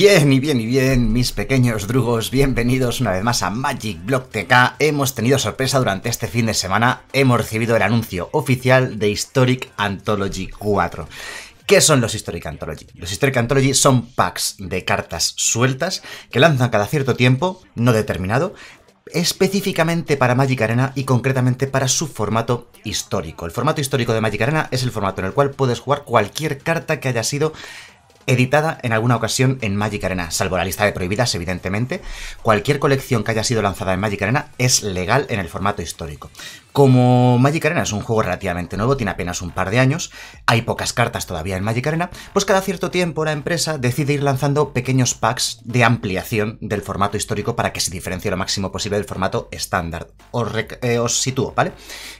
Bien y bien y bien, mis pequeños drugos, bienvenidos una vez más a Magic Block TK. Hemos tenido sorpresa durante este fin de semana, hemos recibido el anuncio oficial de Historic Anthology 4. ¿Qué son los Historic Anthology? Los Historic Anthology son packs de cartas sueltas que lanzan cada cierto tiempo, no determinado, específicamente para Magic Arena y concretamente para su formato histórico. El formato histórico de Magic Arena es el formato en el cual puedes jugar cualquier carta que haya sido editada en alguna ocasión en Magic Arena, salvo la lista de prohibidas, evidentemente. Cualquier colección que haya sido lanzada en Magic Arena es legal en el formato histórico. Como Magic Arena es un juego relativamente nuevo, tiene apenas un par de años, hay pocas cartas todavía en Magic Arena, pues cada cierto tiempo la empresa decide ir lanzando pequeños packs de ampliación del formato histórico para que se diferencie lo máximo posible del formato estándar. Os, eh, sitúo, ¿vale?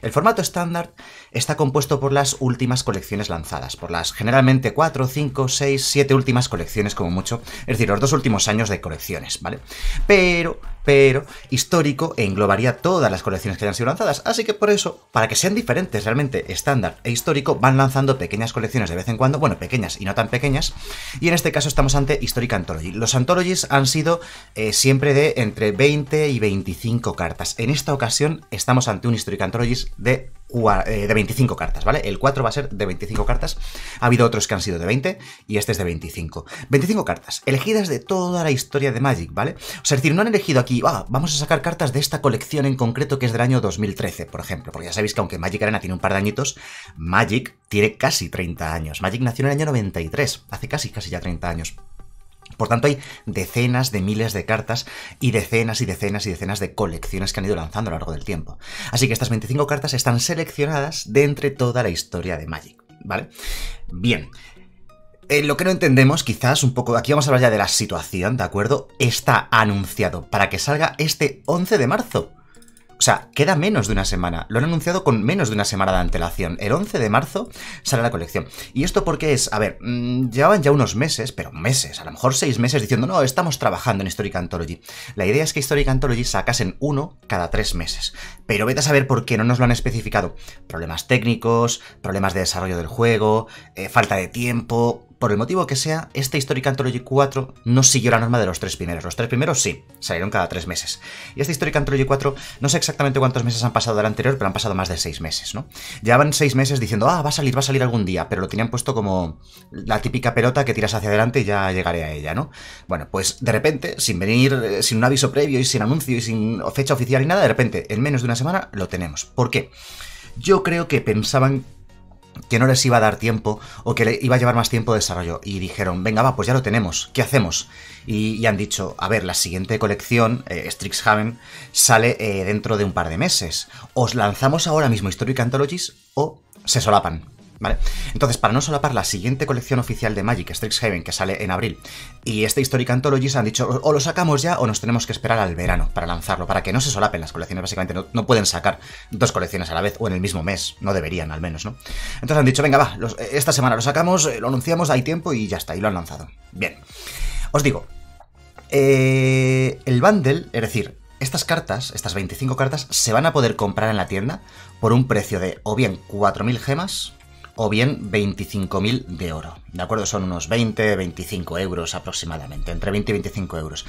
El formato estándar está compuesto por las últimas colecciones lanzadas, por las generalmente 4, 5, 6, 7 últimas colecciones como mucho, es decir, los dos últimos años de colecciones, ¿vale? Pero pero histórico e englobaría todas las colecciones que hayan sido lanzadas, así que por eso, para que sean diferentes realmente estándar e histórico, van lanzando pequeñas colecciones de vez en cuando, bueno, pequeñas y no tan pequeñas, y en este caso estamos ante Historic Anthology. Los Anthologies han sido eh, siempre de entre 20 y 25 cartas. En esta ocasión estamos ante un Historic Anthologies de eh, de 25 cartas, ¿vale? El 4 va a ser de 25 cartas. Ha habido otros que han sido de 20 y este es de 25. 25 cartas, elegidas de toda la historia de Magic, ¿vale? O sea, es decir, no han elegido aquí, ah, vamos a sacar cartas de esta colección en concreto que es del año 2013, por ejemplo. Porque ya sabéis que aunque Magic Arena tiene un par de añitos, Magic tiene casi 30 años. Magic nació en el año 93, hace casi, casi ya 30 años. Por tanto, hay decenas de miles de cartas y decenas y decenas y decenas de colecciones que han ido lanzando a lo largo del tiempo. Así que estas 25 cartas están seleccionadas de entre toda la historia de Magic, ¿vale? Bien, lo que no entendemos, quizás un poco, aquí vamos a hablar ya de la situación, ¿de acuerdo? Está anunciado para que salga este 11 de marzo. O sea, queda menos de una semana. Lo han anunciado con menos de una semana de antelación. El 11 de marzo sale la colección. ¿Y esto porque es? A ver, mm, llevaban ya unos meses, pero meses, a lo mejor seis meses, diciendo, no, estamos trabajando en Historic Anthology. La idea es que Historic Anthology sacasen uno cada tres meses. Pero vete a saber por qué no nos lo han especificado. Problemas técnicos, problemas de desarrollo del juego, eh, falta de tiempo, por el motivo que sea, esta Historic Anthology 4 no siguió la norma de los tres primeros. Los tres primeros sí, salieron cada tres meses. Y esta Historic Anthology 4, no sé exactamente cuántos meses han pasado del anterior, pero han pasado más de seis meses, ¿no? Llevaban seis meses diciendo, ah, va a salir, va a salir algún día, pero lo tenían puesto como la típica pelota que tiras hacia adelante y ya llegaré a ella, ¿no? Bueno, pues de repente, sin venir, eh, sin un aviso previo y sin anuncio y sin fecha oficial y nada, de repente, en menos de una semana, lo tenemos. ¿Por qué? Yo creo que pensaban que no les iba a dar tiempo o que le iba a llevar más tiempo de desarrollo. Y dijeron, venga, va, pues ya lo tenemos, ¿qué hacemos? Y, han dicho, a ver, la siguiente colección, eh, Strixhaven, sale eh, dentro de un par de meses. Os lanzamos ahora mismo Historic Anthologies o se solapan. Entonces, para no solapar la siguiente colección oficial de Magic, Strixhaven, que sale en abril, y este Historic Anthologies han dicho, o lo sacamos ya o nos tenemos que esperar al verano para lanzarlo, para que no se solapen las colecciones, básicamente no, pueden sacar dos colecciones a la vez o en el mismo mes, no deberían al menos, ¿no? Entonces han dicho, venga, va, eh, esta semana lo sacamos, eh, lo anunciamos, hay tiempo y ya está, y lo han lanzado. Bien, os digo, eh, el bundle, es decir, estas cartas, estas 25 cartas, se van a poder comprar en la tienda por un precio de o bien 4.000 gemas, o bien 25.000 de oro. ¿De acuerdo? Son unos 20, 25 euros aproximadamente, entre 20 y 25 euros.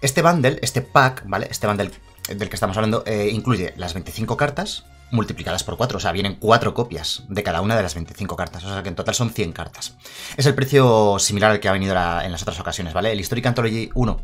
Este bundle, este pack, ¿vale? Este bundle del que estamos hablando eh, incluye las 25 cartas, multiplicadas por 4, o sea, vienen 4 copias de cada una de las 25 cartas, o sea que en total son 100 cartas. Es el precio similar al que ha venido en las otras ocasiones, ¿vale? El Historic Anthology 1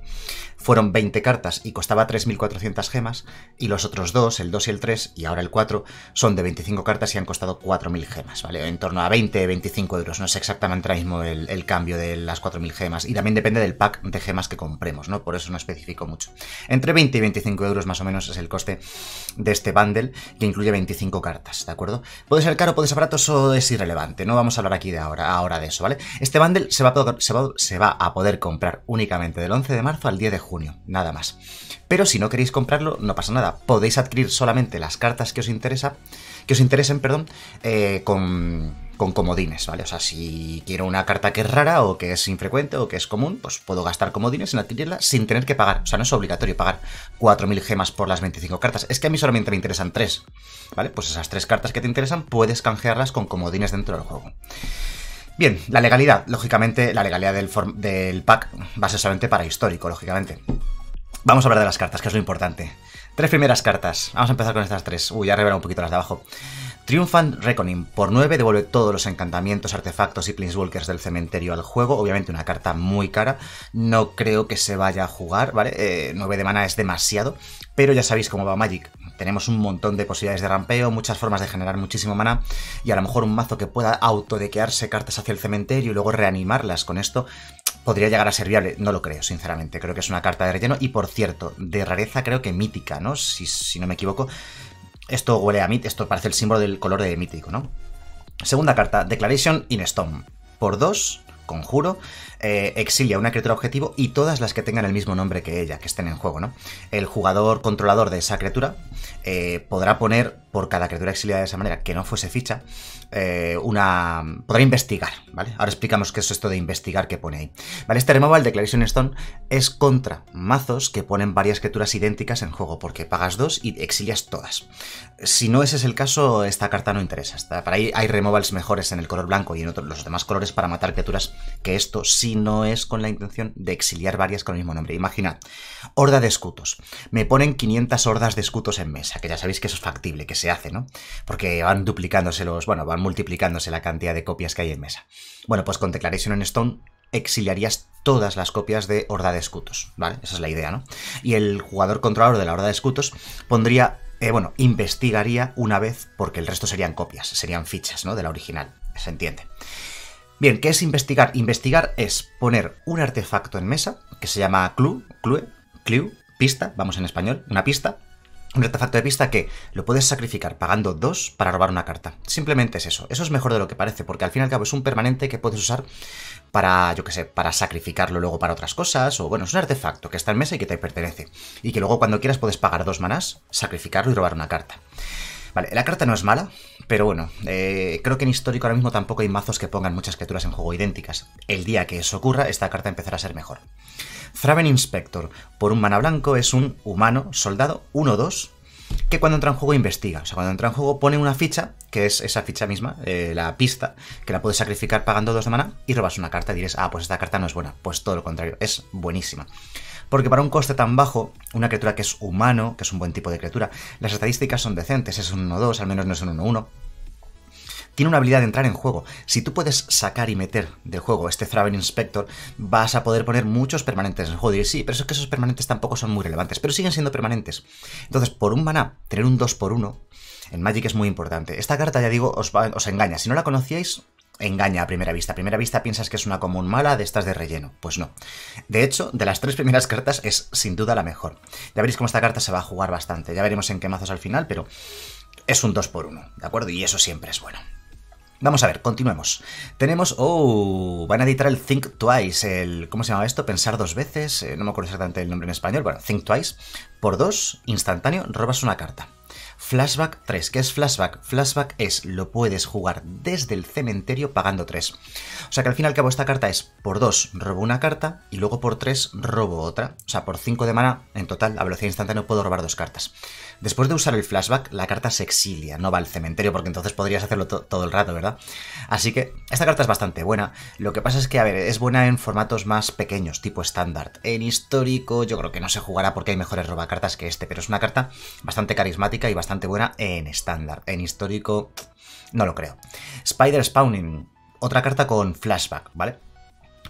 fueron 20 cartas y costaba 3.400 gemas, y los otros dos, el 2 y el 3, y ahora el 4, son de 25 cartas y han costado 4.000 gemas, ¿vale? En torno a 20, 25 euros, no es exactamente ahora mismo el, el cambio de las 4.000 gemas, y también depende del pack de gemas que compremos, ¿no? Por eso no especifico mucho. Entre 20 y 25 euros más o menos es el coste de este bundle, que incluye 25 cartas, ¿de acuerdo? Puede ser caro, puede ser barato, eso es irrelevante. No vamos a hablar aquí de ahora, ahora de eso, ¿vale? Este bundle se va, a poder, comprar únicamente del 11 de marzo al 10 de junio, nada más. Pero si no queréis comprarlo, no pasa nada. Podéis adquirir solamente las cartas que os interesa, que os interesen, perdón, eh, con con comodines, ¿vale? O sea, si quiero una carta que es rara o que es infrecuente o que es común, pues puedo gastar comodines en adquirirla sin tener que pagar. O sea, no es obligatorio pagar 4.000 gemas por las 25 cartas. Es que a mí solamente me interesan 3, ¿vale? Pues esas 3 cartas que te interesan puedes canjearlas con comodines dentro del juego. Bien, la legalidad. Lógicamente, la legalidad del, pack va solamente para histórico, lógicamente. Vamos a hablar de las cartas, que es lo importante. Tres primeras cartas. Vamos a empezar con estas tres. Uy, ya revelar un poquito las de abajo. Triunfan Reckoning por 9 devuelve todos los encantamientos, artefactos y planeswalkers del cementerio al juego. Obviamente una carta muy cara. No creo que se vaya a jugar, ¿vale? 9 eh, de mana es demasiado. Pero ya sabéis cómo va Magic. Tenemos un montón de posibilidades de rampeo, muchas formas de generar muchísimo mana. Y a lo mejor un mazo que pueda autodequearse cartas hacia el cementerio y luego reanimarlas con esto podría llegar a ser viable. No lo creo, sinceramente. Creo que es una carta de relleno. Y por cierto, de rareza creo que mítica, ¿no? si no me equivoco. Esto huele a mí. esto parece el símbolo del color de mítico, ¿no? Segunda carta, Declaration in Stone. Por dos, conjuro, eh, exilia una criatura objetivo y todas las que tengan el mismo nombre que ella, que estén en juego, ¿no? El jugador controlador de esa criatura eh, podrá poner por cada criatura exiliada de esa manera, que no fuese ficha, eh, una... podrá investigar, ¿vale? Ahora explicamos qué es esto de investigar que pone ahí. Vale, este removal Declaration Stone es contra mazos que ponen varias criaturas idénticas en juego, porque pagas dos y exilias todas. Si no ese es el caso, esta carta no interesa. para ahí hay removals mejores en el color blanco y en otros los demás colores para matar criaturas, que esto si no es con la intención de exiliar varias con el mismo nombre. Imaginad, horda de Escutos. Me ponen 500 hordas de Escutos en mesa, que ya sabéis que eso es factible, que se hace, ¿no? Porque van duplicándoselos, bueno, van multiplicándose la cantidad de copias que hay en mesa. Bueno, pues con Declaration en Stone exiliarías todas las copias de Horda de Escutos, ¿vale? Esa es la idea, ¿no? Y el jugador controlador de la Horda de Escutos pondría, eh, bueno, investigaría una vez porque el resto serían copias, serían fichas, ¿no? De la original, se entiende. Bien, ¿qué es investigar? Investigar es poner un artefacto en mesa que se llama clue, clue, clue, pista, vamos en español, una pista, un artefacto de pista que lo puedes sacrificar pagando dos para robar una carta. Simplemente es eso. Eso es mejor de lo que parece, porque al fin y al cabo es un permanente que puedes usar para, yo qué sé, para sacrificarlo luego para otras cosas, o bueno, es un artefacto que está en mesa y que te pertenece. Y que luego cuando quieras puedes pagar dos manas, sacrificarlo y robar una carta. Vale, la carta no es mala, pero bueno, eh, creo que en histórico ahora mismo tampoco hay mazos que pongan muchas criaturas en juego idénticas. El día que eso ocurra, esta carta empezará a ser mejor. Thraven Inspector, por un mana blanco, es un humano, soldado, 1-2, que cuando entra en juego investiga. O sea, cuando entra en juego pone una ficha, que es esa ficha misma, eh, la pista, que la puedes sacrificar pagando dos de mana y robas una carta y dirás ah, pues esta carta no es buena. Pues todo lo contrario, es buenísima porque para un coste tan bajo, una criatura que es humano, que es un buen tipo de criatura, las estadísticas son decentes, es un 1-2, al menos no es un 1-1. Tiene una habilidad de entrar en juego. Si tú puedes sacar y meter del juego este Thraven Inspector, vas a poder poner muchos permanentes en juego. Y sí, pero es que esos permanentes tampoco son muy relevantes, pero siguen siendo permanentes. Entonces, por un maná, tener un 2 por 1 en Magic es muy importante. Esta carta, ya digo, os engaña. Si no la conocíais, engaña a primera vista. A primera vista piensas que es una común mala de estas de relleno. Pues no. De hecho, de las tres primeras cartas es sin duda la mejor. Ya veréis cómo esta carta se va a jugar bastante. Ya veremos en qué mazos al final, pero es un 2 por 1 ¿de acuerdo? Y eso siempre es bueno. Vamos a ver, continuemos. Tenemos, oh, van a editar el Think Twice, el, ¿cómo se llama esto? Pensar dos veces, eh, no me acuerdo exactamente el nombre en español, bueno, Think Twice, por dos, instantáneo, robas una carta. Flashback 3. ¿Qué es Flashback? Flashback es lo puedes jugar desde el cementerio pagando 3. O sea que al final que hago esta carta es por 2 robo una carta y luego por 3 robo otra. O sea, por 5 de mana en total a velocidad instantánea puedo robar dos cartas. Después de usar el flashback, la carta se exilia, no va al cementerio, porque entonces podrías hacerlo todo el rato, ¿verdad? Así que esta carta es bastante buena. Lo que pasa es que, a ver, es buena en formatos más pequeños, tipo estándar. En histórico, yo creo que no se jugará porque hay mejores robacartas que este, pero es una carta bastante carismática y bastante buena en estándar. En histórico, no lo creo. Spider Spawning, otra carta con flashback, ¿vale?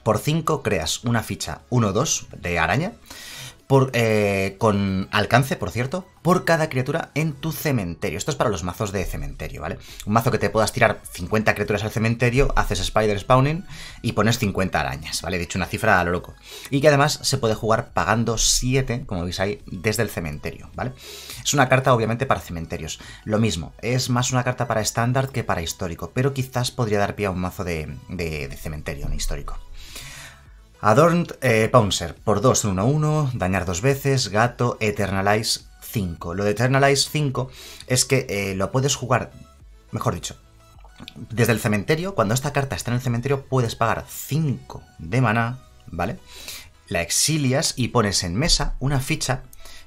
Por 5 creas una ficha 1-2 de araña por, eh, con alcance, por cierto, por cada criatura en tu cementerio. Esto es para los mazos de cementerio, ¿vale? Un mazo que te puedas tirar 50 criaturas al cementerio, haces spider spawning y pones 50 arañas, ¿vale? Dicho una cifra a lo loco. Y que además se puede jugar pagando 7, como veis ahí, desde el cementerio, ¿vale? Es una carta obviamente para cementerios. Lo mismo, es más una carta para estándar que para histórico, pero quizás podría dar pie a un mazo de, cementerio, en histórico. Adorned Pouncer, eh, por 2, 1, 1, dañar dos veces, gato, Eternalize 5. Lo de Eternalize 5 es que eh, lo puedes jugar, mejor dicho, desde el cementerio, cuando esta carta está en el cementerio, puedes pagar 5 de maná, ¿vale? La exilias y pones en mesa una ficha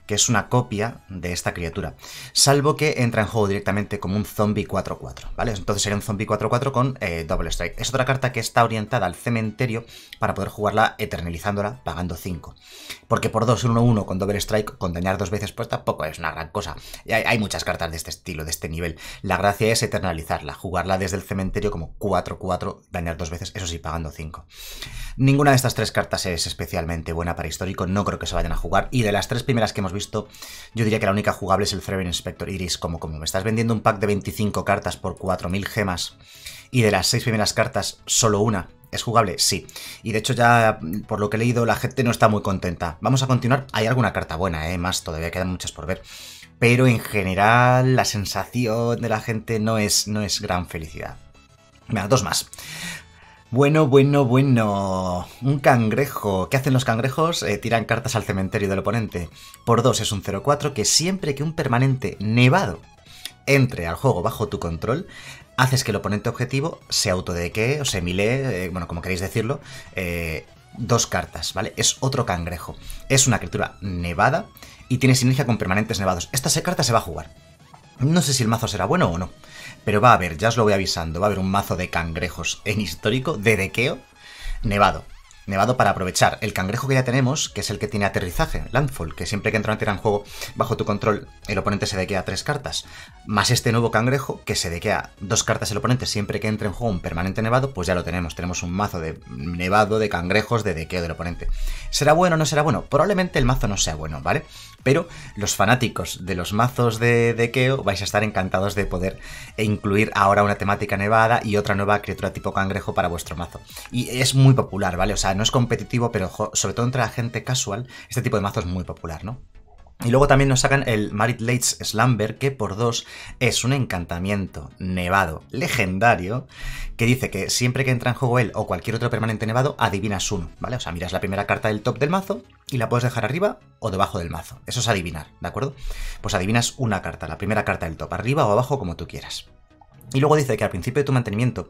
que es una copia de esta criatura, salvo que entra en juego directamente como un zombie 4-4, ¿vale? Entonces sería un zombie 4-4 con eh, Double Strike. Es otra carta que está orientada al cementerio para poder jugarla eternalizándola pagando 5. Porque por 2-1-1 con Double Strike, con dañar dos veces pues tampoco es una gran cosa. Y hay, hay muchas cartas de este estilo, de este nivel. La gracia es eternalizarla, jugarla desde el cementerio como 4-4, dañar dos veces, eso sí, pagando 5. Ninguna de estas tres cartas es especialmente buena para histórico, no creo que se vayan a jugar. Y de las tres primeras que hemos yo diría que la única jugable es el Threven Inspector Iris, como como me estás vendiendo un pack de 25 cartas por 4.000 gemas y de las 6 primeras cartas solo una ¿Es jugable? Sí. Y de hecho ya, por lo que he leído, la gente no está muy contenta. Vamos a continuar. Hay alguna carta buena, ¿eh? Más, todavía quedan muchas por ver. Pero en general, la sensación de la gente no es, no es gran felicidad. Mira, dos más. Bueno, bueno, bueno. Un cangrejo. ¿Qué hacen los cangrejos? Eh, tiran cartas al cementerio del oponente. Por 2 es un 0-4 que siempre que un permanente nevado entre al juego bajo tu control, haces que el oponente objetivo se autodeque o se mile, eh, bueno, como queréis decirlo, eh, dos cartas, ¿vale? Es otro cangrejo. Es una criatura nevada y tiene sinergia con permanentes nevados. Esta carta se va a jugar. No sé si el mazo será bueno o no. Pero va a haber, ya os lo voy avisando, va a haber un mazo de cangrejos en histórico de dequeo nevado. Nevado para aprovechar el cangrejo que ya tenemos, que es el que tiene aterrizaje, Landfall, que siempre que entra una tierra en juego bajo tu control, el oponente se dequea tres cartas, más este nuevo cangrejo que se dequea dos cartas el oponente siempre que entre en juego un permanente nevado, pues ya lo tenemos, tenemos un mazo de nevado, de cangrejos, de dequeo del oponente. ¿Será bueno o no será bueno? Probablemente el mazo no sea bueno, ¿vale? Pero los fanáticos de los mazos de, de Keo vais a estar encantados de poder incluir ahora una temática nevada y otra nueva criatura tipo cangrejo para vuestro mazo. Y es muy popular, ¿vale? O sea, no es competitivo, pero sobre todo entre la gente casual, este tipo de mazo es muy popular, ¿no? Y luego también nos sacan el Marit Late's Slamber, que por dos es un encantamiento nevado legendario, que dice que siempre que entra en juego él o cualquier otro permanente nevado, adivinas uno, ¿vale? O sea, miras la primera carta del top del mazo y la puedes dejar arriba o debajo del mazo. Eso es adivinar, ¿de acuerdo? Pues adivinas una carta, la primera carta del top, arriba o abajo, como tú quieras. Y luego dice que al principio de tu mantenimiento,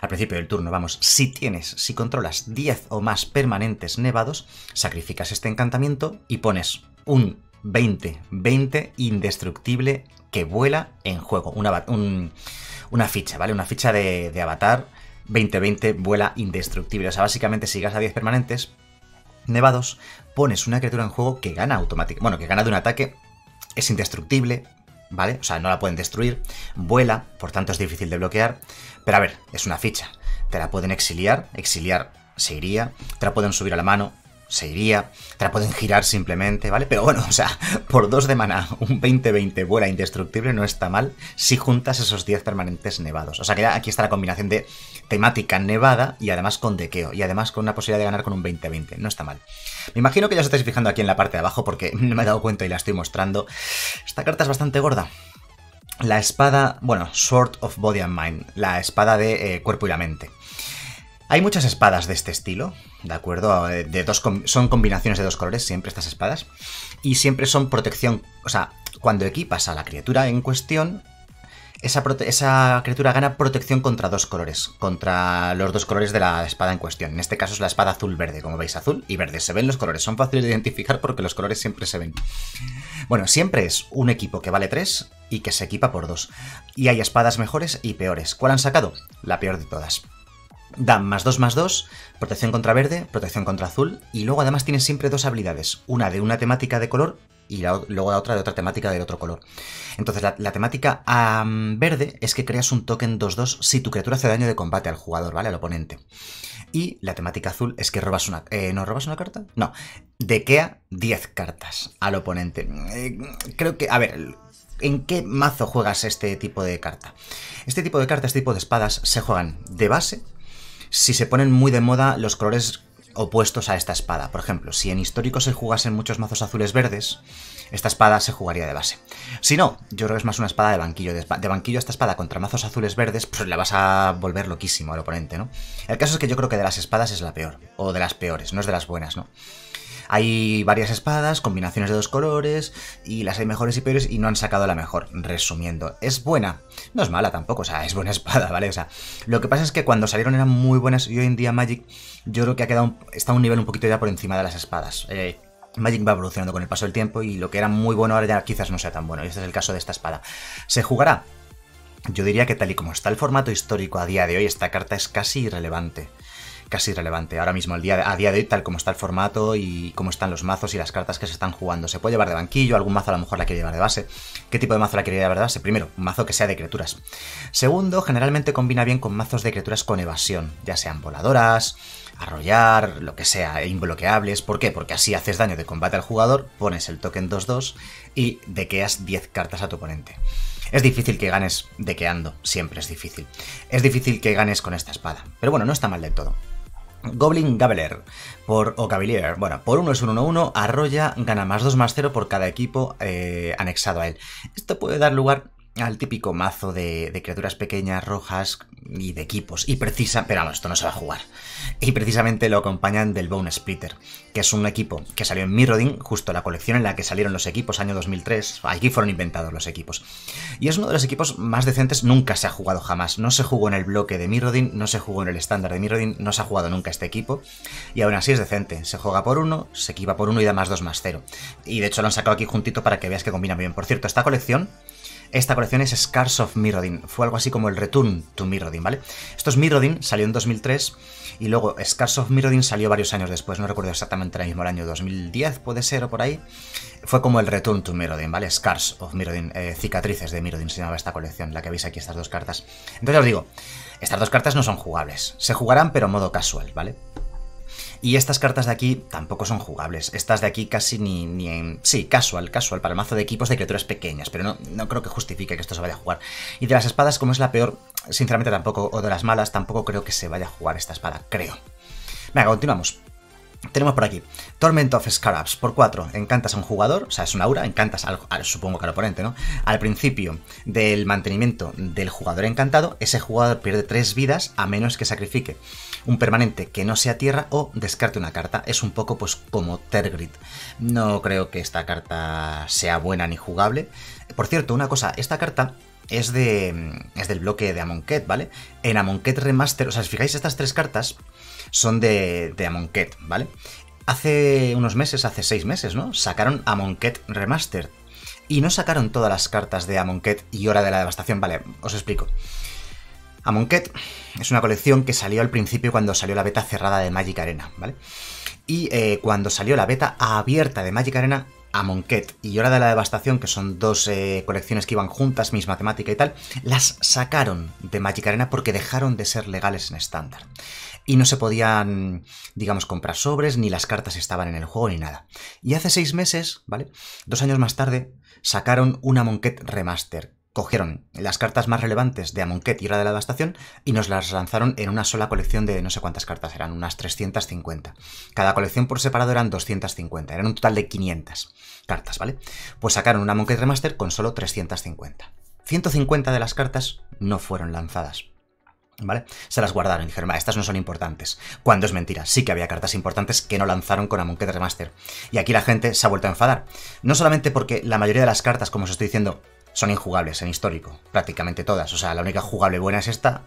al principio del turno, vamos, si tienes, si controlas 10 o más permanentes nevados, sacrificas este encantamiento y pones un 20, 20 indestructible que vuela en juego. Una, ficha, ¿vale? Una ficha de, avatar, avatar 20 vuela indestructible. O sea, básicamente si llegas a 10 permanentes nevados, pones una criatura en juego que gana automáticamente. Bueno, que gana de un ataque, es indestructible, ¿vale? O sea, no la pueden destruir, vuela, por tanto es difícil de bloquear. Pero a ver, es una ficha. Te la pueden exiliar, exiliar se iría, te la pueden subir a la mano, se iría, te la pueden girar simplemente, ¿vale? Pero bueno, o sea, por 2 de mana un 20-20 vuela indestructible no está mal si juntas esos 10 permanentes nevados. O sea que aquí está la combinación de temática nevada y además con dequeo, y además con una posibilidad de ganar con un 20-20, no está mal. Me imagino que ya os estáis fijando aquí en la parte de abajo porque no me he dado cuenta y la estoy mostrando. Esta carta es bastante gorda, la espada, bueno, Sword of Body and Mind, la espada de eh, cuerpo y la mente. Hay muchas espadas de este estilo, ¿de acuerdo? Ah, eh, son combinaciones de dos colores, siempre estas espadas. Y siempre son protección. O sea, cuando equipas a la criatura en cuestión, esa, esa, criatura gana protección contra dos colores, contra los dos colores de la espada en cuestión. En este caso es la espada azul-verde, como veis, azul y verde. Se ven los colores, son fáciles de identificar porque los colores siempre se ven. Bueno, siempre es un equipo que vale tres y que se equipa por dos Y hay espadas mejores y peores. ¿Cuál han sacado? La peor de todas. Da más 2 más 2, protección contra verde, protección contra azul, y luego además tienes siempre dos habilidades, una de una temática de color y luego la otra de otra temática del otro color. Entonces la, temática verde es que creas un token 2-2 si tu criatura hace daño de combate al jugador, ¿vale? Al oponente. Y la temática azul es que robas una... Eh, ¿No robas una carta? No. Dequea 10 cartas al oponente. Eh, creo que... A ver, ¿En qué mazo juegas este tipo de carta? Este tipo de cartas, este tipo de espadas, se juegan de base si se ponen muy de moda los colores opuestos a esta espada. Por ejemplo, si en histórico se jugasen muchos mazos azules verdes, esta espada se jugaría de base. Si no, yo creo que es más una espada de banquillo. De, banquillo esta espada contra mazos azules verdes, pues la vas a volver loquísimo al oponente, ¿no? El caso es que yo creo que de las espadas es la peor, o de las peores, no es de las buenas, ¿no? Hay varias espadas, combinaciones de dos colores, y las hay mejores y peores y no han sacado la mejor. Resumiendo, es buena. No es mala tampoco, o sea, es buena espada, ¿vale? O sea, lo que pasa es que cuando salieron eran muy buenas y hoy en día Magic yo creo que ha quedado, está está un nivel un poquito ya por encima de las espadas. Eh, Magic va evolucionando con el paso del tiempo y lo que era muy bueno ahora ya quizás no sea tan bueno. Y este es el caso de esta espada. Se jugará yo diría que tal y como está el formato histórico a día de hoy, esta carta es casi irrelevante casi irrelevante. Ahora mismo, el día a día de hoy, tal como está el formato y cómo están los mazos y las cartas que se están jugando, se puede llevar de banquillo, algún mazo a lo mejor la quiere llevar de base. ¿Qué tipo de mazo la quiere llevar de base? Primero, un mazo que sea de criaturas. Segundo, generalmente combina bien con mazos de criaturas con evasión, ya sean voladoras, arrollar, lo que sea, e imbloqueables. ¿Por qué? Porque así haces daño de combate al jugador, pones el token 2-2 y dequeas 10 cartas a tu oponente. Es difícil que ganes dequeando, siempre es difícil. Es difícil que ganes con esta espada, pero bueno, no está mal del todo. Goblin Gabeler o Cavalier, bueno, por 1 es un 1-1, Arroya, gana más 2 más 0 por cada equipo eh, anexado a él. Esto puede dar lugar al típico mazo de, criaturas pequeñas, rojas y de equipos. Y precisa. Pero no, esto no se va a jugar. Y precisamente lo acompañan del Bone Splitter, que es un equipo que salió en Mirrodin, justo la colección en la que salieron los equipos, año 2003. Aquí fueron inventados los equipos. Y es uno de los equipos más decentes, nunca se ha jugado jamás. No se jugó en el bloque de Mirrodin, no se jugó en el estándar de Mirrodin, no se ha jugado nunca este equipo. Y aún así es decente. Se juega por uno, se equipa por uno y da más dos más cero Y de hecho lo han sacado aquí juntito para que veas que combina bien. Por cierto, esta colección esta colección es Scars of Mirrodin. Fue algo así como el Return to Mirrodin, ¿vale? Esto es Mirrodin, salió en 2003 y luego Scars of Mirrodin salió varios años después, no recuerdo exactamente el mismo año, 2010 puede ser o por ahí. Fue como el Return to Mirrodin, ¿vale? Scars of Mirrodin, eh, cicatrices de Mirrodin se llamaba esta colección, la que veis aquí, estas dos cartas. Entonces os digo, estas dos cartas no son jugables. Se jugarán pero modo casual, ¿vale? Y estas cartas de aquí tampoco son jugables. Estas de aquí casi ni, en... Sí, casual, casual, para el mazo de equipos de criaturas pequeñas, pero no, creo que justifique que esto se vaya a jugar. Y de las espadas, como es la peor, sinceramente tampoco, o de las malas, tampoco creo que se vaya a jugar esta espada, creo. Venga, continuamos. Tenemos por aquí Torment of Scarabs por 4. Encantas a un jugador, o sea, es una aura, encantas al, al, supongo que al oponente, ¿no? Al principio del mantenimiento del jugador encantado, ese jugador pierde 3 vidas a menos que sacrifique un permanente que no sea tierra o descarte una carta. Es un poco pues como Tergrid. No creo que esta carta sea buena ni jugable. Por cierto, una cosa, esta carta es, de, mm, es del bloque de Amonkhet, ¿vale? En Amonkhet Remaster, o sea, si fijáis, estas tres cartas son de, de Amonkhet, ¿vale? Hace unos meses, hace seis meses, ¿no? Sacaron Amonkhet Remastered. Y no sacaron todas las cartas de Amonkhet y Hora de la Devastación, vale, os explico. A es una colección que salió al principio cuando salió la beta cerrada de Magic Arena, ¿vale? Y eh, cuando salió la beta abierta de Magic Arena, a y Hora de la Devastación, que son dos eh, colecciones que iban juntas, misma temática y tal, las sacaron de Magic Arena porque dejaron de ser legales en estándar. Y no se podían, digamos, comprar sobres, ni las cartas estaban en el juego, ni nada. Y hace seis meses, ¿vale? Dos años más tarde, sacaron una Monquet Remaster, cogieron las cartas más relevantes de Amonkhet y la de la Devastación y nos las lanzaron en una sola colección de no sé cuántas cartas, eran unas 350. Cada colección por separado eran 250, eran un total de 500 cartas, ¿vale? Pues sacaron una Amonkhet Remaster con solo 350. 150 de las cartas no fueron lanzadas. ¿Vale? Se las guardaron y dijeron, estas no son importantes. Cuando es mentira, sí que había cartas importantes que no lanzaron con Amonkhet Remaster. Y aquí la gente se ha vuelto a enfadar. No solamente porque la mayoría de las cartas, como os estoy diciendo, son injugables en histórico, prácticamente todas. O sea, la única jugable buena es esta.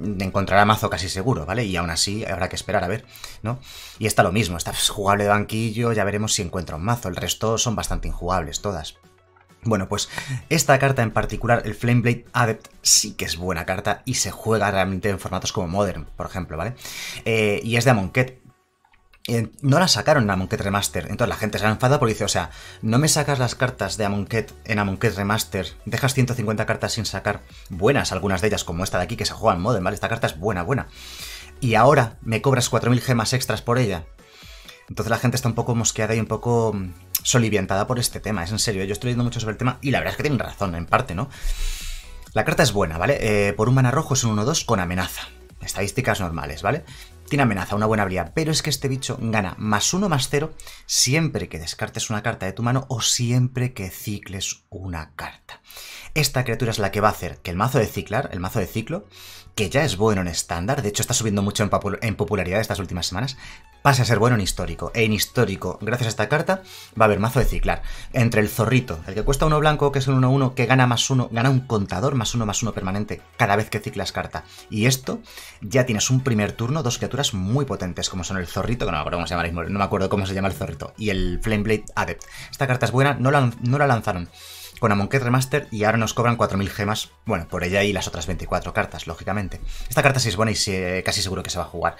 Encontrará mazo casi seguro, ¿vale? Y aún así habrá que esperar a ver, ¿no? Y está lo mismo, está jugable de banquillo, ya veremos si encuentra un mazo. El resto son bastante injugables todas. Bueno, pues esta carta en particular, el Flameblade Adept, sí que es buena carta y se juega realmente en formatos como Modern, por ejemplo, ¿vale? Eh, y es de Amonkhet, no la sacaron en Amonkhet Remaster. Entonces la gente se ha enfadado porque dice, o sea, no me sacas las cartas de Amonkhet en Amonkhet Remaster, dejas 150 cartas sin sacar, buenas algunas de ellas, como esta de aquí que se juega en Modern, ¿vale? Esta carta es buena, buena. Y ahora me cobras 4.000 gemas extras por ella. Entonces la gente está un poco mosqueada y un poco mm, soliviantada por este tema, es en serio, ¿eh? yo estoy leyendo mucho sobre el tema y la verdad es que tienen razón, en parte, ¿no? La carta es buena, ¿vale? Eh, por un mana rojo es un 1-2 con amenaza. Estadísticas normales, ¿vale? Tiene amenaza, una buena habilidad, pero es que este bicho gana más uno, más cero siempre que descartes una carta de tu mano o siempre que cicles una carta. Esta criatura es la que va a hacer que el mazo de ciclar, el mazo de ciclo, que ya es bueno en estándar, de hecho está subiendo mucho en, popularidad estas últimas semanas, pasa a ser bueno en histórico. E en histórico, gracias a esta carta, va a haber mazo de ciclar. Entre el zorrito, el que cuesta uno blanco, que es un 1-1, que gana más uno, gana un contador más uno más uno permanente cada vez que ciclas carta. Y esto, ya tienes un primer turno, dos criaturas muy potentes, como son el zorrito, que no me acuerdo cómo se llama, no me acuerdo cómo se llama el zorrito, y el Flameblade Adept. Esta carta es buena, no no la lanzaron con Amonkhet Remaster y ahora nos cobran 4.000 gemas, bueno, por ella y las otras 24 cartas, lógicamente. Esta carta sí es buena y eh, casi seguro que se va a jugar.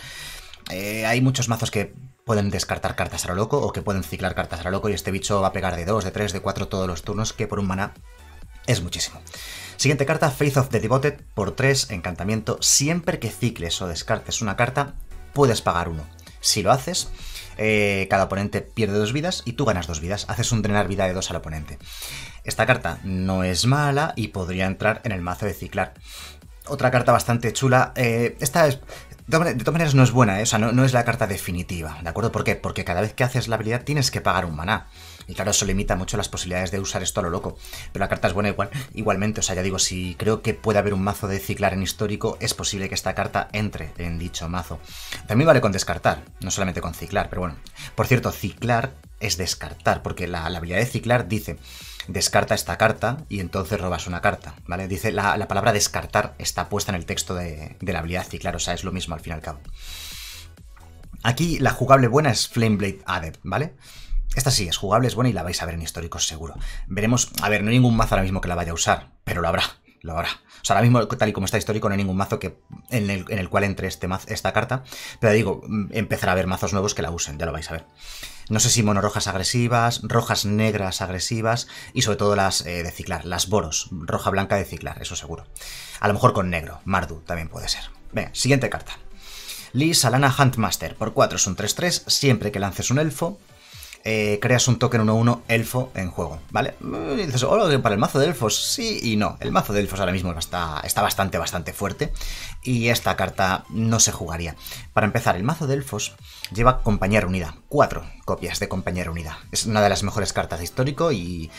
Eh, hay muchos mazos que pueden descartar cartas a lo loco o que pueden ciclar cartas a lo loco y este bicho va a pegar de 2, de 3, de 4 todos los turnos, que por un mana es muchísimo. Siguiente carta, Faith of the Devoted, por 3, encantamiento. Siempre que cicles o descartes una carta, puedes pagar uno. Si lo haces, eh, cada oponente pierde dos vidas y tú ganas dos vidas. Haces un drenar vida de dos al oponente. Esta carta no es mala y podría entrar en el mazo de ciclar. Otra carta bastante chula. Eh, esta es, de todas maneras no es buena, eh, o sea, no, no, es la carta definitiva, ¿de acuerdo? ¿Por qué? Porque cada vez que haces la habilidad tienes que pagar un maná. Y claro, eso limita mucho las posibilidades de usar esto a lo loco. Pero la carta es buena igual, igualmente. O sea, ya digo, si creo que puede haber un mazo de ciclar en histórico, es posible que esta carta entre en dicho mazo. También vale con descartar, no solamente con ciclar, pero bueno. Por cierto, ciclar es descartar, porque la, habilidad de ciclar dice descarta esta carta y entonces robas una carta, ¿vale? Dice, la, palabra descartar está puesta en el texto de, de la habilidad ciclar, o sea, es lo mismo al fin y al cabo. Aquí la jugable buena es Flameblade Adept, ¿vale? Esta sí, es jugable, es buena y la vais a ver en históricos seguro. Veremos, a ver, no hay ningún mazo ahora mismo que la vaya a usar, pero lo habrá, lo habrá. O sea, ahora mismo, tal y como está histórico, no hay ningún mazo que, en, el, cual entre este esta carta. Pero digo, mm, empezará a haber mazos nuevos que la usen, ya lo vais a ver. No sé si monorrojas agresivas, rojas negras agresivas y sobre todo las eh, de ciclar, las boros, roja blanca de ciclar, eso seguro. A lo mejor con negro, Mardu también puede ser. Venga, siguiente carta. Lee Salana Huntmaster, por 4 es un 3-3, siempre que lances un elfo, eh, creas un token 1-1 elfo en juego, ¿vale? Y dices, oh para el mazo de elfos, sí y no. El mazo de elfos ahora mismo está, está bastante, bastante fuerte y esta carta no se jugaría. Para empezar, el mazo de elfos lleva compañera Reunida, cuatro copias de compañera Reunida. Es una de las mejores cartas de histórico y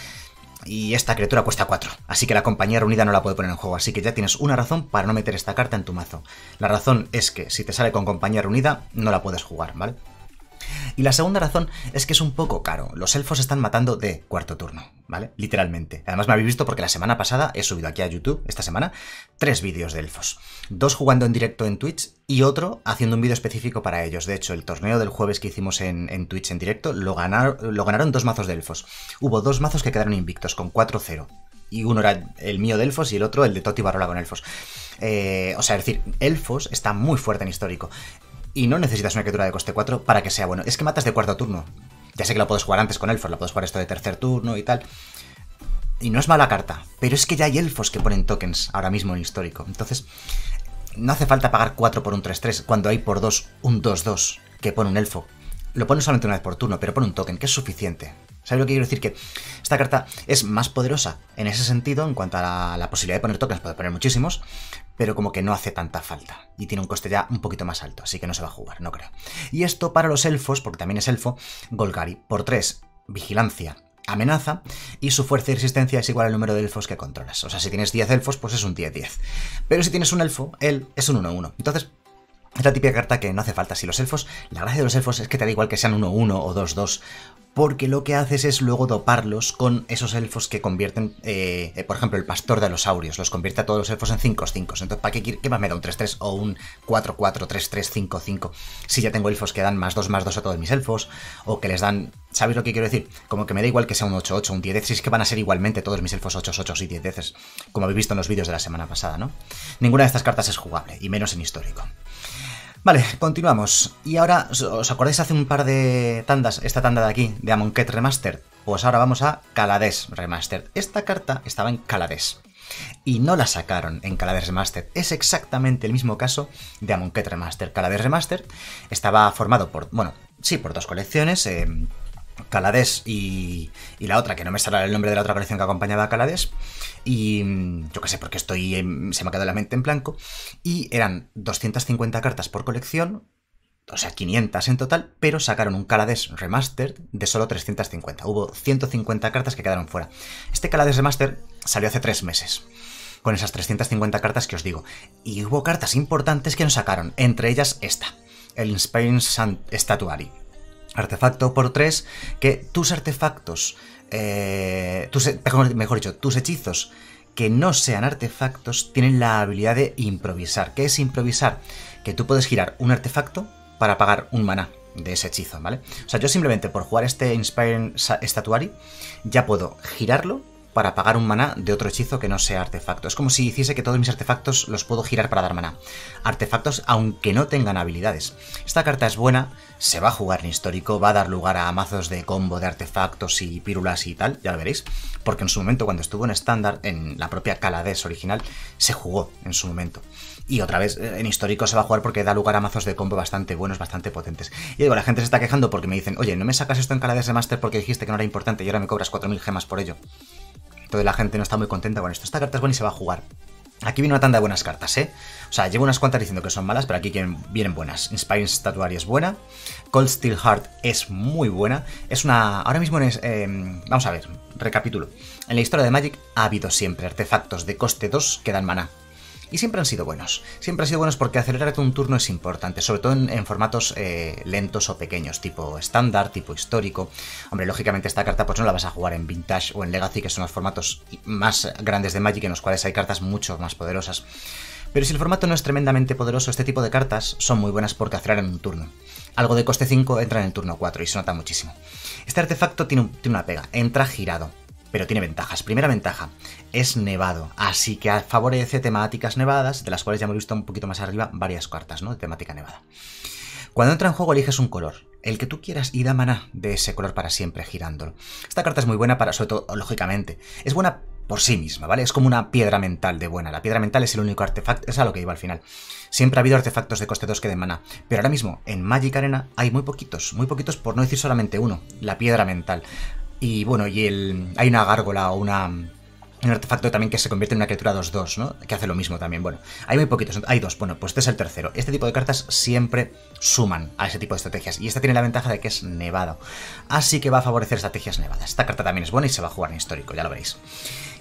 y esta criatura cuesta 4, así que la compañía reunida no la puede poner en juego, así que ya tienes una razón para no meter esta carta en tu mazo. La razón es que si te sale con compañía reunida, no la puedes jugar, ¿vale? Y la segunda razón es que es un poco caro. Los elfos están matando de cuarto turno, ¿vale? Literalmente. Además me habéis visto porque la semana pasada he subido aquí a YouTube, esta semana, tres vídeos de elfos. Dos jugando en directo en Twitch y otro haciendo un vídeo específico para ellos. De hecho, el torneo del jueves que hicimos en, Twitch en directo lo ganaron, lo ganaron dos mazos de elfos. Hubo dos mazos que quedaron invictos con 4-0 y uno era el mío de elfos y el otro el de Toti Barola con elfos. Eh, o sea, decir, elfos está muy fuerte en histórico y no necesitas una criatura de coste 4 para que sea bueno. Es que matas de cuarto turno. Ya sé que la puedes jugar antes con elfos, lo puedes jugar esto de tercer turno y tal. Y no es mala carta, pero es que ya hay elfos que ponen tokens ahora mismo en histórico. Entonces, no hace falta pagar 4 por un 3-3 cuando hay por 2 un 2-2 que pone un elfo. Lo pone solamente una vez por turno, pero pone un token, que es suficiente. ¿Sabes lo que quiero decir? Que esta carta es más poderosa en ese sentido, en cuanto a la, posibilidad de poner tokens, puede poner muchísimos, pero como que no hace tanta falta. Y tiene un coste ya un poquito más alto, así que no se va a jugar, no creo. Y esto para los elfos, porque también es elfo, Golgari, por 3, vigilancia, amenaza, y su fuerza y resistencia es igual al número de elfos que controlas. O sea, si tienes 10 elfos, pues es un 10-10. Pero si tienes un elfo, él es un 1-1. Entonces, esta típica carta que no hace falta. Si los elfos, la gracia de los elfos es que te da igual que sean 1-1 o 2-2 porque lo que haces es luego doparlos con esos elfos que convierten, eh, eh, por ejemplo, el pastor de los aurios, los convierte a todos los elfos en 5 5 Entonces, ¿para qué, qué más me da un 3-3 o un 4-4-3-3-5-5? Si ya tengo elfos que dan más 2 más 2 a todos mis elfos, o que les dan. ¿Sabéis lo que quiero decir? Como que me da igual que sea un 8-8, un 10 si es que van a ser igualmente todos mis elfos 8-8 y 10 10 como habéis visto en los vídeos de la semana pasada, ¿no? Ninguna de estas cartas es jugable, y menos en histórico. Vale, continuamos. Y ahora, ¿os acordáis hace un par de tandas, esta tanda de aquí, de Amonkhet Remastered? Pues ahora vamos a Calades Remastered. Esta carta estaba en Calades. Y no la sacaron en Calades Remastered. Es exactamente el mismo caso de Amonkhet Remastered. Calades Remastered estaba formado por, bueno, sí, por dos colecciones. Eh, Calades y, la otra, que no me sale el nombre de la otra colección que acompañaba a Calades. Y mm, yo qué sé, porque estoy se me ha quedado la mente en blanco. Y eran 250 cartas por colección, o sea, 500 en total, pero sacaron un Calades Remastered de solo 350. Hubo 150 cartas que quedaron fuera. Este Calades Remaster salió hace 3 meses con esas 350 cartas que os digo. Y hubo cartas importantes que nos sacaron, entre ellas esta, el Inspiring Statuary, Artefacto por 3, que tus artefactos, eh, mejor, dicho, tus hechizos que no sean artefactos tienen la habilidad de improvisar. ¿Qué es improvisar? Que tú puedes girar un artefacto para pagar un maná de ese hechizo, ¿vale? O sea, yo simplemente por jugar este Inspiring Statuary este ya puedo girarlo para pagar un maná de otro hechizo que no sea artefacto. Es como si hiciese que todos mis artefactos los puedo girar para dar maná. Artefactos aunque no tengan habilidades. Esta carta es buena se va a jugar en histórico, va a dar lugar a mazos de combo de artefactos y pírulas y tal, ya lo veréis, porque en su momento cuando estuvo en estándar, en la propia Calades original, se jugó en su momento. Y otra vez, eh, en histórico se va a jugar porque da lugar a mazos de combo bastante buenos, bastante potentes. Y digo, la gente se está quejando porque me dicen, oye, no me sacas esto en de master porque dijiste que no era importante y ahora me cobras 4.000 gemas por ello. Entonces la gente no está muy contenta con esto. Esta carta es buena y se va a jugar. Aquí viene una tanda de buenas cartas, ¿eh? O sea, llevo unas cuantas diciendo que son malas, pero aquí vienen buenas. Inspiring Statuary es buena. Cold Steel Heart es muy buena. Es una... Ahora mismo es... Eh, vamos a ver, recapitulo. En la historia de Magic ha habido siempre artefactos de coste 2 que dan maná. Y siempre han sido buenos. Siempre han sido buenos porque acelerarte un turno es importante, sobre todo en, formatos eh, lentos o pequeños, tipo estándar, tipo histórico. Hombre, lógicamente esta carta pues no la vas a jugar en Vintage o en Legacy, que son los formatos más grandes de Magic en los cuales hay cartas mucho más poderosas. Pero si el formato no es tremendamente poderoso, este tipo de cartas son muy buenas porque aceleran un turno. Algo de coste 5 entra en el turno 4 y se nota muchísimo. Este artefacto tiene, tiene una pega, entra girado pero tiene ventajas. Primera ventaja, es nevado, así que favorece temáticas nevadas, de las cuales ya hemos visto un poquito más arriba varias cartas, ¿no? De temática nevada. Cuando entra en juego eliges un color, el que tú quieras y da maná de ese color para siempre girándolo. Esta carta es muy buena para, sobre todo, lógicamente, es buena por sí misma, ¿vale? Es como una piedra mental de buena. La piedra mental es el único artefacto, es a lo que iba al final. Siempre ha habido artefactos de coste 2 que den maná, pero ahora mismo en Magic Arena hay muy poquitos, muy poquitos por no decir solamente uno, la piedra mental. Y bueno, y el, hay una gárgola o un artefacto también que se convierte en una criatura 2-2, ¿no? Que hace lo mismo también. Bueno, hay muy poquitos, hay dos. Bueno, pues este es el tercero. Este tipo de cartas siempre suman a ese tipo de estrategias. Y esta tiene la ventaja de que es nevado. Así que va a favorecer estrategias nevadas. Esta carta también es buena y se va a jugar en histórico, ya lo veréis.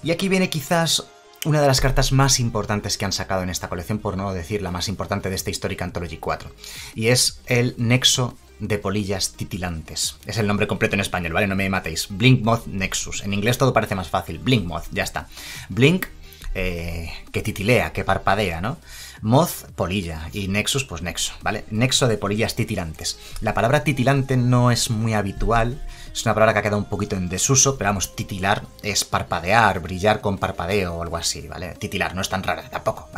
Y aquí viene quizás una de las cartas más importantes que han sacado en esta colección, por no decir la más importante de esta Historic Anthology 4. Y es el Nexo de polillas titilantes. Es el nombre completo en español, ¿vale? No me matéis. Blink Moth Nexus. En inglés todo parece más fácil. Blink Moth, ya está. Blink, eh, que titilea, que parpadea, ¿no? Moth, polilla, y Nexus, pues nexo, ¿vale? Nexo de polillas titilantes. La palabra titilante no es muy habitual, es una palabra que ha quedado un poquito en desuso, pero vamos, titilar es parpadear, brillar con parpadeo o algo así, ¿vale? Titilar no es tan rara, tampoco.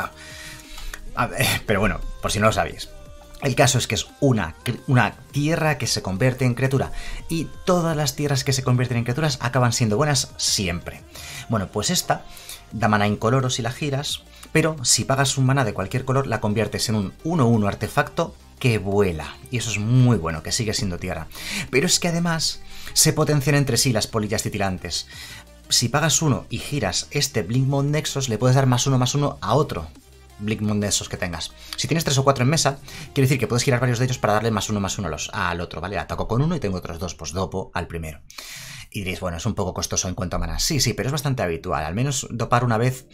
pero bueno, por si no lo sabéis. El caso es que es una, tierra que se convierte en criatura. Y todas las tierras que se convierten en criaturas acaban siendo buenas siempre. Bueno, pues esta da mana incoloro si la giras, pero si pagas un mana de cualquier color la conviertes en un 1-1 artefacto que vuela. Y eso es muy bueno, que sigue siendo tierra. Pero es que además se potencian entre sí las polillas titilantes. Si pagas uno y giras este Blink Mode Nexus, le puedes dar más uno más uno a otro, mundo de esos que tengas. Si tienes tres o cuatro en mesa, quiere decir que puedes girar varios de ellos para darle más uno más uno los, al otro, ¿vale? Ataco con uno y tengo otros dos, pues dopo al primero. Y diréis, bueno, es un poco costoso en cuanto a manas. Sí, sí, pero es bastante habitual. Al menos dopar una vez.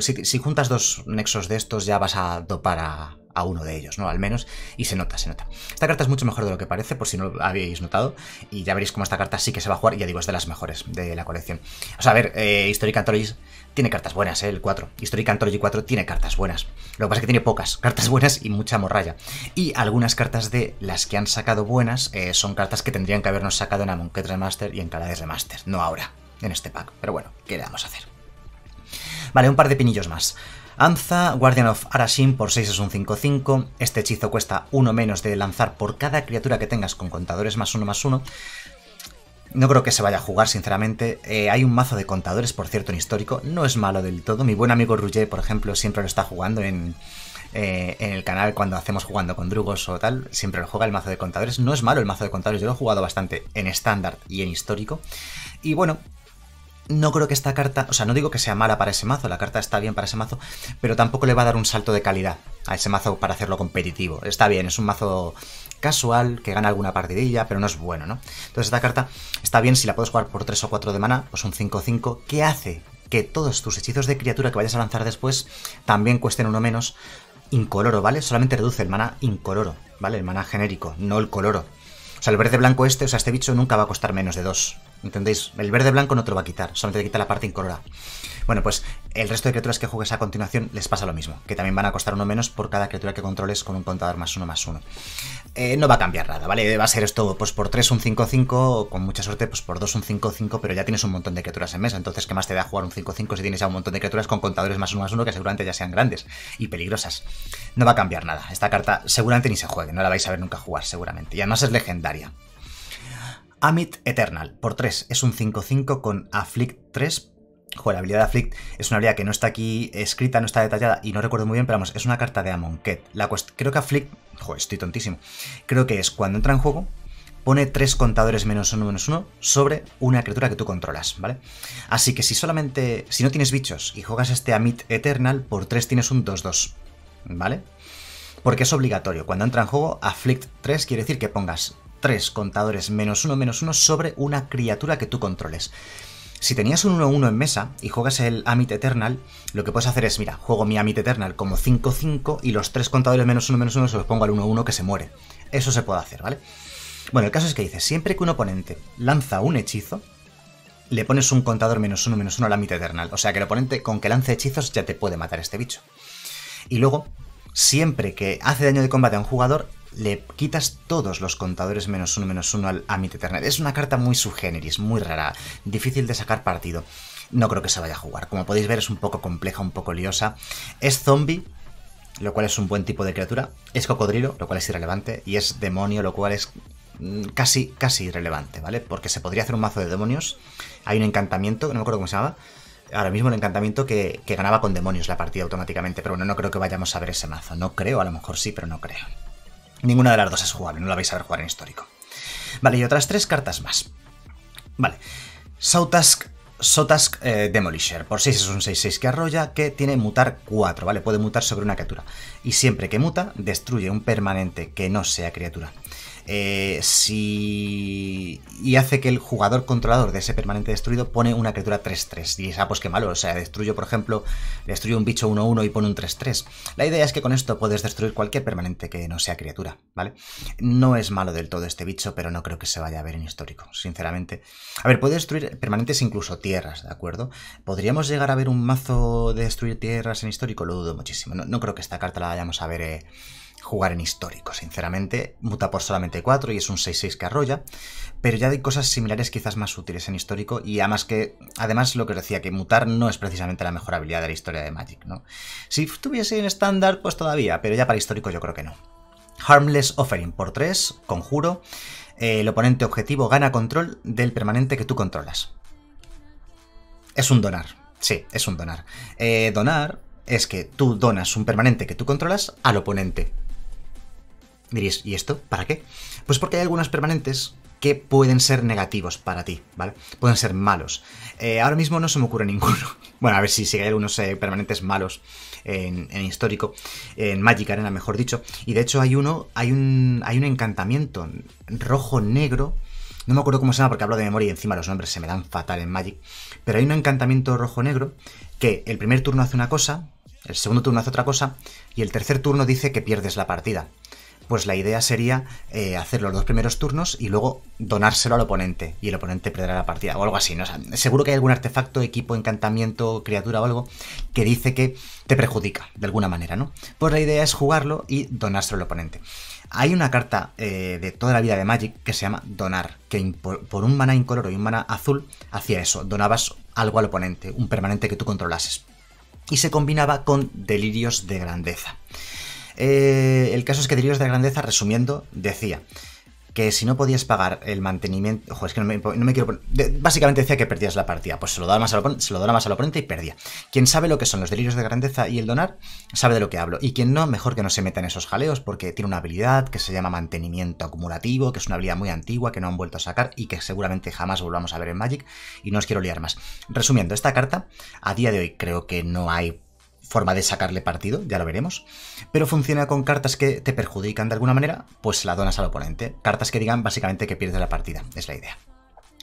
Si, juntas dos nexos de estos, ya vas a dopar a, uno de ellos, ¿no? Al menos, y se nota, se nota. Esta carta es mucho mejor de lo que parece, por si no lo habéis notado, y ya veréis cómo esta carta sí que se va a jugar, ya digo, es de las mejores de la colección. O sea, a ver, eh, Historic tiene cartas buenas, ¿eh? el 4. Historic Anthology 4 tiene cartas buenas. Lo que pasa es que tiene pocas cartas buenas y mucha morralla. Y algunas cartas de las que han sacado buenas eh, son cartas que tendrían que habernos sacado en Amonkhet Remaster y en Calades Remaster. No ahora, en este pack. Pero bueno, ¿qué le vamos a hacer? Vale, un par de pinillos más. Anza, Guardian of Arashim por 6 es un 5-5. Este hechizo cuesta uno menos de lanzar por cada criatura que tengas con contadores más uno más uno. No creo que se vaya a jugar, sinceramente. Eh, hay un mazo de contadores, por cierto, en histórico. No es malo del todo. Mi buen amigo Ruger, por ejemplo, siempre lo está jugando en, eh, en el canal cuando hacemos jugando con Drugos o tal. Siempre lo juega el mazo de contadores. No es malo el mazo de contadores. Yo lo he jugado bastante en estándar y en histórico. Y bueno, no creo que esta carta, o sea, no digo que sea mala para ese mazo, la carta está bien para ese mazo, pero tampoco le va a dar un salto de calidad a ese mazo para hacerlo competitivo. Está bien, es un mazo casual, que gana alguna partidilla, pero no es bueno, ¿no? Entonces esta carta está bien si la puedes jugar por 3 o 4 de mana, pues un 5-5, que hace que todos tus hechizos de criatura que vayas a lanzar después también cuesten uno menos incoloro, ¿vale? Solamente reduce el mana incoloro, ¿vale? El mana genérico, no el coloro. O sea, el verde blanco este, o sea, este bicho nunca va a costar menos de 2. ¿Entendéis? El verde blanco no te lo va a quitar, solamente te quita la parte incolora. Bueno, pues el resto de criaturas que juegues a continuación les pasa lo mismo, que también van a costar uno menos por cada criatura que controles con un contador más uno más uno. Eh, no va a cambiar nada, ¿vale? Va a ser esto, pues por 3 un 5-5, con mucha suerte, pues por 2 un 5-5, pero ya tienes un montón de criaturas en mesa, entonces ¿qué más te da jugar un 5-5 si tienes ya un montón de criaturas con contadores más uno más uno que seguramente ya sean grandes y peligrosas? No va a cambiar nada, esta carta seguramente ni se juegue, no la vais a ver nunca jugar seguramente, y además es legendaria. Amit Eternal, por 3, es un 5-5 con Afflict 3. Joder, la habilidad de Afflict es una habilidad que no está aquí escrita, no está detallada y no recuerdo muy bien, pero vamos, es una carta de Amonkhet. La creo que Afflict... Joder, estoy tontísimo. Creo que es cuando entra en juego, pone 3 contadores menos 1 menos 1 sobre una criatura que tú controlas, ¿vale? Así que si solamente... Si no tienes bichos y juegas este Amit Eternal, por 3 tienes un 2-2, ¿vale? Porque es obligatorio. Cuando entra en juego, Afflict 3 quiere decir que pongas tres contadores menos uno menos uno sobre una criatura que tú controles. Si tenías un 1-1 en mesa y juegas el Amit Eternal, lo que puedes hacer es, mira, juego mi Amit Eternal como 5-5 y los tres contadores menos uno menos uno se los pongo al 1-1 que se muere. Eso se puede hacer, ¿vale? Bueno, el caso es que dice, siempre que un oponente lanza un hechizo, le pones un contador menos uno menos uno al Amit Eternal. O sea que el oponente con que lance hechizos ya te puede matar este bicho. Y luego, siempre que hace daño de combate a un jugador, le quitas todos los contadores menos uno menos uno al Amit Eternet. Es una carta muy subgéneris, muy rara, difícil de sacar partido. No creo que se vaya a jugar. Como podéis ver, es un poco compleja, un poco liosa. Es zombie, lo cual es un buen tipo de criatura. Es cocodrilo, lo cual es irrelevante. Y es demonio, lo cual es mm, casi, casi irrelevante, ¿vale? Porque se podría hacer un mazo de demonios. Hay un encantamiento, no me acuerdo cómo se llamaba ahora mismo el encantamiento que, ganaba con demonios la partida automáticamente. Pero bueno, no creo que vayamos a ver ese mazo. No creo, a lo mejor sí, pero no creo. Ninguna de las dos es jugable, no la vais a ver jugar en histórico. Vale, y otras tres cartas más. Vale. Sautask Sotask eh, Demolisher. Por 6 es un 6-6 que arrolla, que tiene mutar 4, ¿vale? Puede mutar sobre una criatura. Y siempre que muta, destruye un permanente que no sea criatura. Eh, si... y hace que el jugador controlador de ese permanente destruido pone una criatura 3-3. Y ah, pues qué malo, o sea, destruyo, por ejemplo, destruyo un bicho 1-1 y pone un 3-3. La idea es que con esto puedes destruir cualquier permanente que no sea criatura, ¿vale? No es malo del todo este bicho, pero no creo que se vaya a ver en histórico, sinceramente. A ver, puede destruir permanentes incluso tierras, ¿de acuerdo? ¿Podríamos llegar a ver un mazo de destruir tierras en histórico? Lo dudo muchísimo. No, creo que esta carta la vayamos a ver... Eh, jugar en histórico, sinceramente. Muta por solamente 4 y es un 6-6 que arrolla. Pero ya hay cosas similares quizás más útiles en histórico. Y además que. Además, lo que os decía, que mutar no es precisamente la mejor habilidad de la historia de Magic, ¿no? Si estuviese en estándar, pues todavía, pero ya para histórico yo creo que no. Harmless Offering por 3, conjuro. Eh, el oponente objetivo gana control del permanente que tú controlas. Es un donar. Sí, es un donar. Eh, donar es que tú donas un permanente que tú controlas al oponente. Diréis, ¿y esto? ¿Para qué? Pues porque hay algunas permanentes que pueden ser negativos para ti, ¿vale? Pueden ser malos. Eh, ahora mismo no se me ocurre ninguno. Bueno, a ver si, si hay algunos eh, permanentes malos en, en, histórico, en Magic Arena, mejor dicho. Y de hecho hay uno, hay un, hay un encantamiento rojo-negro. No me acuerdo cómo se llama porque hablo de memoria y encima los nombres se me dan fatal en Magic. Pero hay un encantamiento rojo-negro que el primer turno hace una cosa, el segundo turno hace otra cosa y el tercer turno dice que pierdes la partida pues la idea sería eh, hacer los dos primeros turnos y luego donárselo al oponente y el oponente perderá la partida o algo así. ¿no? seguro que hay algún artefacto, equipo, encantamiento, criatura o algo que dice que te perjudica de alguna manera, ¿no? Pues la idea es jugarlo y donárselo al oponente. Hay una carta eh, de toda la vida de Magic que se llama Donar, que por un mana incoloro y un mana azul hacía eso, donabas algo al oponente, un permanente que tú controlases. Y se combinaba con delirios de grandeza. Eh, el caso es que Delirios de Grandeza, resumiendo, decía que si no podías pagar el mantenimiento. Ojo, es que no me, quiero poner, Básicamente decía que perdías la partida. Pues se lo, daba más al, se lo daba más al oponente y perdía. Quien sabe lo que son los delirios de grandeza y el donar, sabe de lo que hablo. Y quien no, mejor que no se meta en esos jaleos, porque tiene una habilidad que se llama mantenimiento acumulativo, que es una habilidad muy antigua que no han vuelto a sacar y que seguramente jamás volvamos a ver en Magic. Y no os quiero liar más. Resumiendo, esta carta, a día de hoy creo que no hay forma de sacarle partido, ya lo veremos, pero funciona con cartas que te perjudican de alguna manera, pues la donas al oponente. Cartas que digan básicamente que pierdes la partida, es la idea.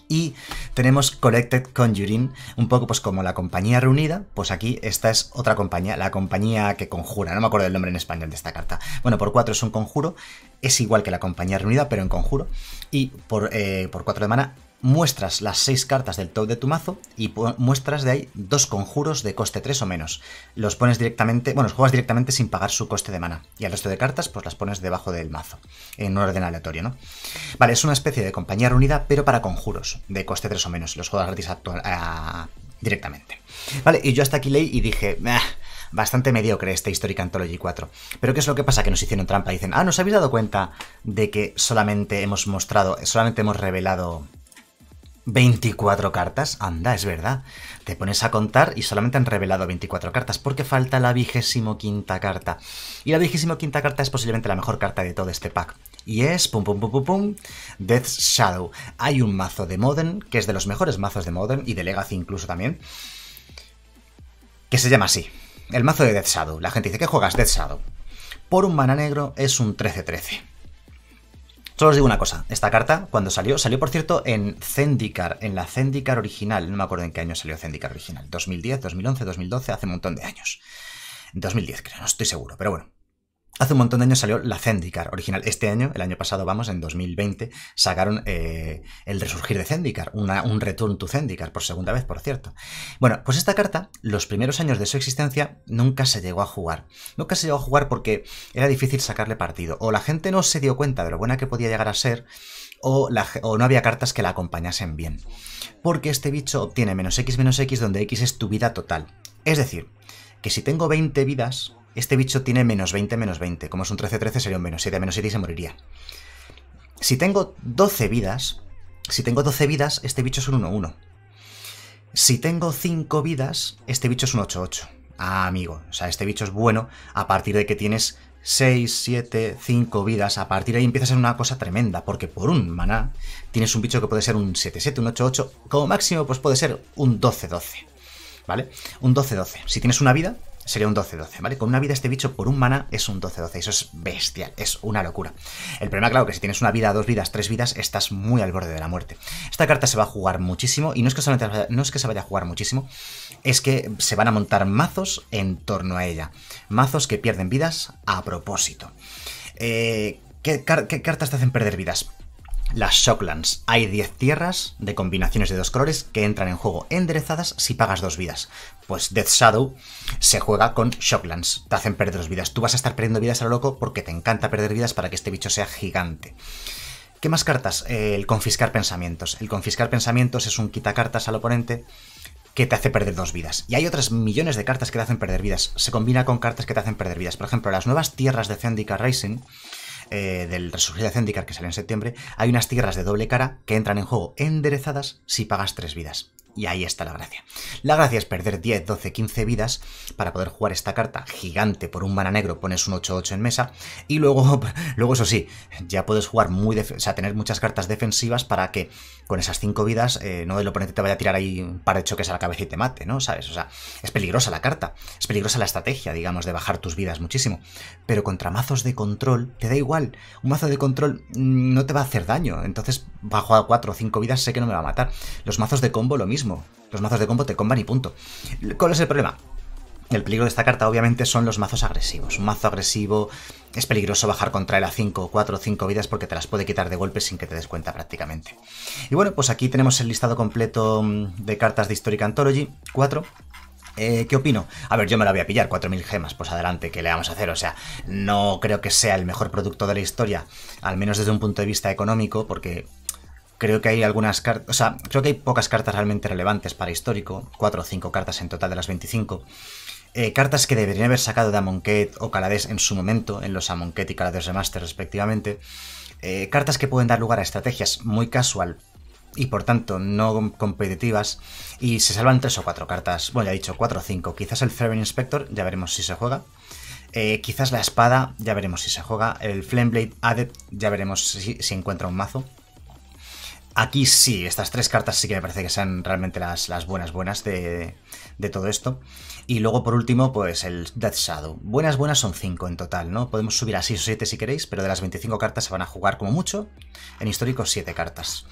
Y tenemos Collected Conjuring, un poco pues como la compañía reunida, pues aquí esta es otra compañía, la compañía que conjura, no me acuerdo el nombre en español de esta carta. Bueno, por 4 es un conjuro, es igual que la compañía reunida, pero en conjuro. Y por, eh, por 4 de mana muestras las 6 cartas del top de tu mazo y muestras de ahí dos conjuros de coste 3 o menos. Los pones directamente, bueno, los juegas directamente sin pagar su coste de mana. Y el resto de cartas, pues las pones debajo del mazo, en un orden aleatorio, ¿no? Vale, es una especie de compañía reunida, pero para conjuros de coste 3 o menos. Los juegas gratis actual, directamente. Vale, y yo hasta aquí leí y dije, bastante mediocre este Historic Anthology 4. Pero ¿qué es lo que pasa? Que nos hicieron trampa. Dicen, ah, ¿nos habéis dado cuenta de que solamente hemos mostrado, solamente hemos revelado 24 cartas, anda, es verdad. Te pones a contar y solamente han revelado 24 cartas, porque falta la vigésimo quinta carta. Y la vigésimo quinta carta es posiblemente la mejor carta de todo este pack. Y es, pum pum pum pum pum, Death Shadow. Hay un mazo de Modern, que es de los mejores mazos de Modern, y de Legacy incluso también, que se llama así. El mazo de Death Shadow. La gente dice, ¿qué juegas Death Shadow? Por un mana negro es un 13-13. Solo os digo una cosa, esta carta cuando salió, salió por cierto en Zendikar, en la Zendikar original, no me acuerdo en qué año salió Zendikar original, 2010, 2011, 2012, hace un montón de años. 2010 creo, no estoy seguro, pero bueno, Hace un montón de años salió la Zendikar original. Este año, el año pasado, vamos, en 2020, sacaron eh, el resurgir de Zendikar, un return to Zendikar, por segunda vez, por cierto. Bueno, pues esta carta, los primeros años de su existencia, nunca se llegó a jugar. Nunca se llegó a jugar porque era difícil sacarle partido. O la gente no se dio cuenta de lo buena que podía llegar a ser, o, o no había cartas que la acompañasen bien. Porque este bicho obtiene menos X menos X, donde X es tu vida total. Es decir, que si tengo 20 vidas, este bicho tiene menos 20, menos 20. Como es un 13-13 sería un menos 7, menos 7 y se moriría. Si tengo 12 vidas, si tengo 12 vidas, este bicho es un 1-1. Si tengo 5 vidas, este bicho es un 8-8. Ah, amigo, o sea, este bicho es bueno a partir de que tienes 6, 7, 5 vidas. A partir de ahí empieza a ser una cosa tremenda, porque por un maná tienes un bicho que puede ser un 7-7, un 8-8, como máximo pues puede ser un 12-12. ¿Vale? Un 12-12. Si tienes una vida, sería un 12-12, ¿vale? Con una vida este bicho por un mana es un 12-12, eso es bestial, es una locura. El problema, claro, que si tienes una vida, dos vidas, tres vidas, estás muy al borde de la muerte. Esta carta se va a jugar muchísimo, y no es que, se vaya a jugar muchísimo, es que se van a montar mazos en torno a ella. Mazos que pierden vidas a propósito. Eh, ¿Qué cartas te hacen perder vidas? las Shocklands. Hay 10 tierras de combinaciones de dos colores que entran en juego enderezadas si pagas dos vidas. Pues Death Shadow se juega con Shocklands. Te hacen perder dos vidas. Tú vas a estar perdiendo vidas a lo loco porque te encanta perder vidas para que este bicho sea gigante. ¿Qué más cartas? Eh, el confiscar pensamientos. El confiscar pensamientos es un quitacartas al oponente que te hace perder dos vidas. Y hay otras millones de cartas que te hacen perder vidas. Se combina con cartas que te hacen perder vidas. Por ejemplo, las nuevas tierras de Zendika Rising eh, del Resurgir de Zendikar que sale en septiembre, hay unas tierras de doble cara que entran en juego enderezadas si pagas tres vidas. Y ahí está la gracia. La gracia es perder 10, 12, 15 vidas para poder jugar esta carta gigante por un mana negro, pones un 8-8 en mesa y luego, luego eso sí, ya puedes jugar muy, o sea, tener muchas cartas defensivas para que con esas 5 vidas eh, no el oponente te vaya a tirar ahí un par de choques a la cabeza y te mate, ¿no? ¿Sabes? O sea, es peligrosa la carta, es peligrosa la estrategia, digamos, de bajar tus vidas muchísimo. Pero contra mazos de control, te da igual, un mazo de control mm, no te va a hacer daño, entonces bajo a 4 o 5 vidas sé que no me va a matar. Los mazos de combo lo mismo los mazos de combo te comban y punto. ¿Cuál es el problema? El peligro de esta carta obviamente son los mazos agresivos. Un mazo agresivo es peligroso bajar contra él a 5, 4 o 5 vidas porque te las puede quitar de golpe sin que te des cuenta prácticamente. Y bueno, pues aquí tenemos el listado completo mm, de cartas de Historic Anthology, 4. Eh, ¿Qué opino? A ver, yo me la voy a pillar, 4.000 gemas, pues adelante, ¿qué le vamos a hacer? O sea, no creo que sea el mejor producto de la historia, al menos desde un punto de vista económico, porque Creo que hay algunas cartas, o sea, creo que hay pocas cartas realmente relevantes para histórico, 4 o 5 cartas en total de las 25. Eh, cartas que deberían haber sacado de Amonkhet o Calades en su momento, en los Amonkhet y Calades Remaster respectivamente. Eh, cartas que pueden dar lugar a estrategias muy casual y por tanto no competitivas. Y se salvan 3 o 4 cartas, bueno ya he dicho 4 o 5, quizás el Fervent Inspector, ya veremos si se juega. Eh, quizás la espada, ya veremos si se juega. El Flameblade Adept, ya veremos si, si encuentra un mazo. Aquí sí, estas tres cartas sí que me parece que sean realmente las, buenas, buenas de, todo esto. Y luego, por último, pues el Death Shadow. Buenas, buenas son cinco en total, ¿no? Podemos subir a 6 o 7 si queréis, pero de las 25 cartas se van a jugar como mucho, en histórico siete cartas.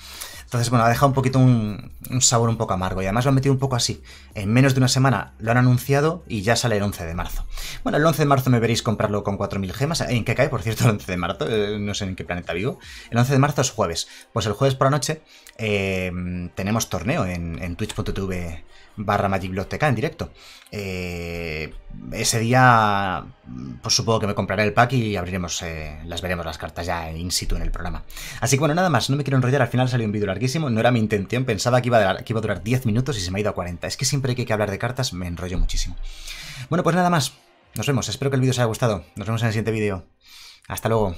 Entonces, bueno, ha dejado un poquito un, sabor un poco amargo y además lo han metido un poco así. En menos de una semana lo han anunciado y ya sale el 11 de marzo. Bueno, el 11 de marzo me veréis comprarlo con 4.000 gemas. ¿En qué cae, por cierto, el 11 de marzo? Eh, no sé en qué planeta vivo. El 11 de marzo es jueves. Pues el jueves por la noche eh, tenemos torneo en, en twitch.tv barra magicblog.tk en directo. Eh, ese día, pues supongo que me compraré el pack y abriremos, eh, las veremos las cartas ya in situ en el programa. Así que bueno, nada más, no me quiero enrollar, al final salió un vídeo larguísimo, no era mi intención, pensaba que iba, a, iba a durar 10 minutos y se me ha ido a 40. Es que siempre hay que hablar de cartas me enrollo muchísimo. Bueno, pues nada más, nos vemos, espero que el vídeo os haya gustado, nos vemos en el siguiente vídeo. Hasta luego.